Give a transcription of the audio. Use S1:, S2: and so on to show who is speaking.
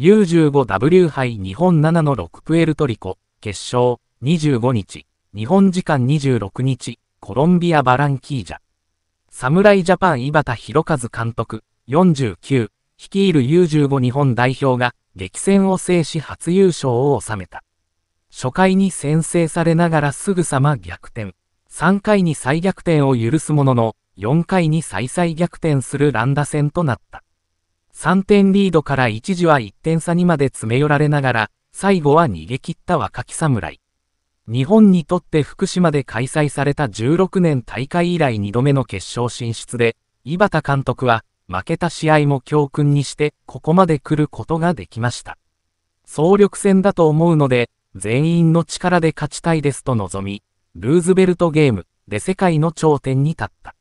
S1: U15W 杯日本7の6プエルトリコ、決勝、25日、日本時間26日、コロンビア・バランキージャ。侍ジャパン井端弘和監督、49、率いる U15 日本代表が、激戦を制し初優勝を収めた。初回に先制されながらすぐさま逆転。3回に再逆転を許すものの、4回に再々逆転する乱打戦となった。3点リードから一時は1点差にまで詰め寄られながら、最後は逃げ切った若き侍。日本にとって福島で開催された16年大会以来2度目の決勝進出で、井端監督は、負けた試合も教訓にして、ここまで来ることができました。総力戦だと思うので、全員の力で勝ちたいですと望み、ルーズベルトゲームで世界の頂点に立った。